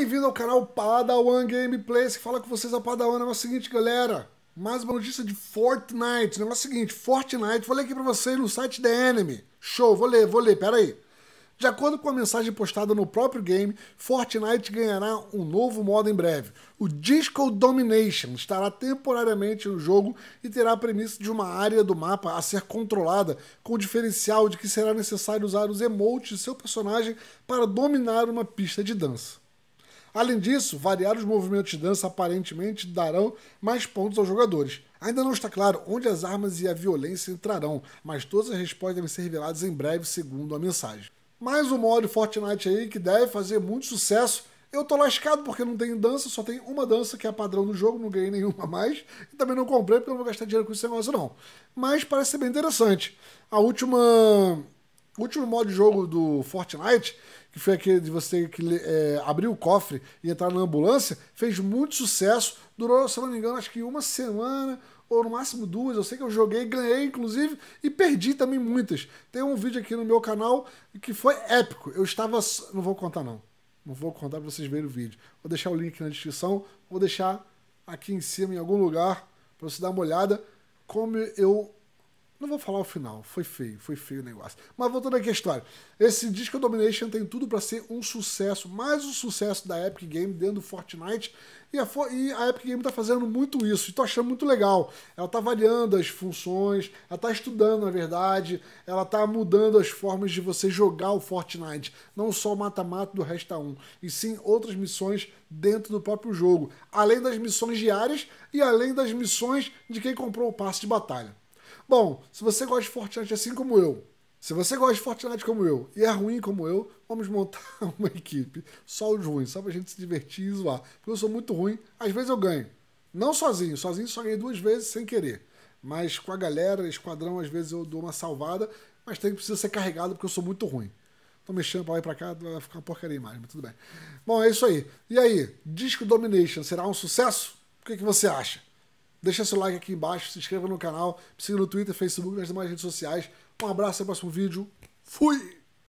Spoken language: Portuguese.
bem-vindo ao canal Padawan Gameplays, que fala com vocês a Padawan. é o seguinte, galera, mais uma notícia de Fortnite. O negócio é o seguinte, Fortnite, vou ler aqui pra vocês no site da Enemy. Show, vou ler, vou ler, pera aí. De acordo com a mensagem postada no próprio game, Fortnite ganhará um novo modo em breve. O Disco Domination estará temporariamente no jogo e terá a premissa de uma área do mapa a ser controlada, com o diferencial de que será necessário usar os emotes de seu personagem para dominar uma pista de dança. Além disso, variados movimentos de dança aparentemente darão mais pontos aos jogadores. Ainda não está claro onde as armas e a violência entrarão, mas todas as respostas devem ser reveladas em breve, segundo a mensagem. Mais um modo Fortnite aí que deve fazer muito sucesso. Eu tô lascado porque não tenho dança, só tem uma dança que é padrão no jogo, não ganhei nenhuma mais. E também não comprei porque eu não vou gastar dinheiro com esse negócio, não. Mas parece ser bem interessante. A última o último modo de jogo do Fortnite, que foi aquele de você que é, abrir o cofre e entrar na ambulância, fez muito sucesso. Durou, se não me engano, acho que uma semana ou no máximo duas. Eu sei que eu joguei, ganhei inclusive e perdi também muitas. Tem um vídeo aqui no meu canal que foi épico. Eu estava. Não vou contar, não. Não vou contar para vocês verem o vídeo. Vou deixar o link na descrição. Vou deixar aqui em cima, em algum lugar, para você dar uma olhada. Como eu não vou falar o final, foi feio, foi feio o negócio. Mas voltando aqui à história. Esse Disco Domination tem tudo para ser um sucesso, mais um sucesso da Epic Game dentro do Fortnite. E a, e a Epic Game tá fazendo muito isso, e tô achando muito legal. Ela tá avaliando as funções, ela tá estudando, na verdade, ela tá mudando as formas de você jogar o Fortnite. Não só o mata-mata do Resta 1, e sim outras missões dentro do próprio jogo. Além das missões diárias e além das missões de quem comprou o passe de batalha. Bom, se você gosta de Fortnite assim como eu, se você gosta de Fortnite como eu e é ruim como eu, vamos montar uma equipe só os ruins, só pra gente se divertir e zoar. Porque eu sou muito ruim, às vezes eu ganho. Não sozinho, sozinho só ganhei duas vezes sem querer. Mas com a galera, esquadrão, às vezes eu dou uma salvada, mas tem que precisar ser carregado porque eu sou muito ruim. Tô mexendo pra lá e pra cá, vai ficar uma porcaria mais, mas tudo bem. Bom, é isso aí. E aí, Disco Domination será um sucesso? O que, que você acha? Deixa seu like aqui embaixo, se inscreva no canal, siga no Twitter, Facebook, nas demais redes sociais. Um abraço, até o próximo vídeo. Fui!